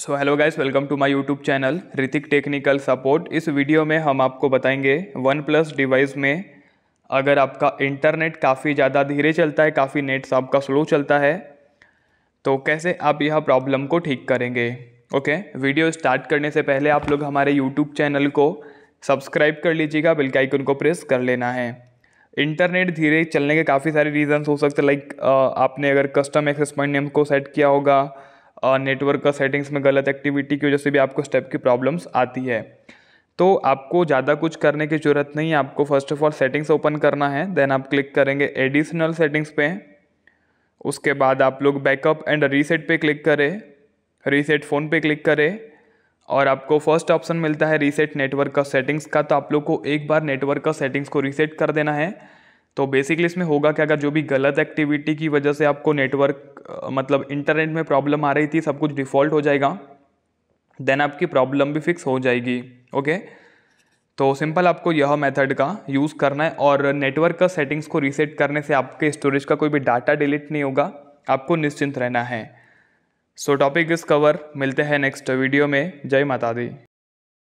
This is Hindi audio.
so hello guys welcome to my YouTube channel Hrithik technical support इस वीडियो में हम आपको बताएंगे वन प्लस डिवाइस में अगर आपका इंटरनेट काफ़ी ज़्यादा धीरे चलता है काफ़ी नेट्स आपका स्लो चलता है तो कैसे आप यह प्रॉब्लम को ठीक करेंगे ओके वीडियो स्टार्ट करने से पहले आप लोग हमारे यूट्यूब चैनल को सब्सक्राइब कर लीजिएगा बिल्कुल आइकन को प्रेस कर लेना है इंटरनेट धीरे चलने के काफ़ी सारे रीजन्स हो सकते हैं लाइक आपने अगर कस्टम एक्सेस पॉइंट नेम को सेट किया होगा नेटवर्क का सेटिंग्स में गलत एक्टिविटी की वजह से भी आपको स्टेप की प्रॉब्लम्स आती है तो आपको ज़्यादा कुछ करने की ज़रूरत नहीं है आपको first of all settings open करना है देन आप क्लिक करेंगे एडिशनल सेटिंग्स पे उसके बाद आप लोग बैकअप एंड रीसेट पे क्लिक करें रीसेट फ़ोन पे क्लिक करें और आपको फर्स्ट ऑप्शन मिलता है रीसेट नेटवर्क का सेटिंग्स का तो आप लोग को एक बार नेटवर्क का सेटिंग्स को रीसेट कर देना है तो बेसिकली इसमें होगा कि अगर जो भी गलत एक्टिविटी की वजह से आपको नेटवर्क मतलब इंटरनेट में प्रॉब्लम आ रही थी सब कुछ डिफ़ॉल्ट हो जाएगा देन आपकी प्रॉब्लम भी फिक्स हो जाएगी ओके तो सिंपल आपको यह मेथड का यूज़ करना है और नेटवर्क का सेटिंग्स को रीसेट करने से आपके स्टोरेज का कोई भी डाटा डिलीट नहीं होगा आपको निश्चिंत रहना है सो टॉपिक इस कवर मिलते हैं नेक्स्ट वीडियो में जय माता दी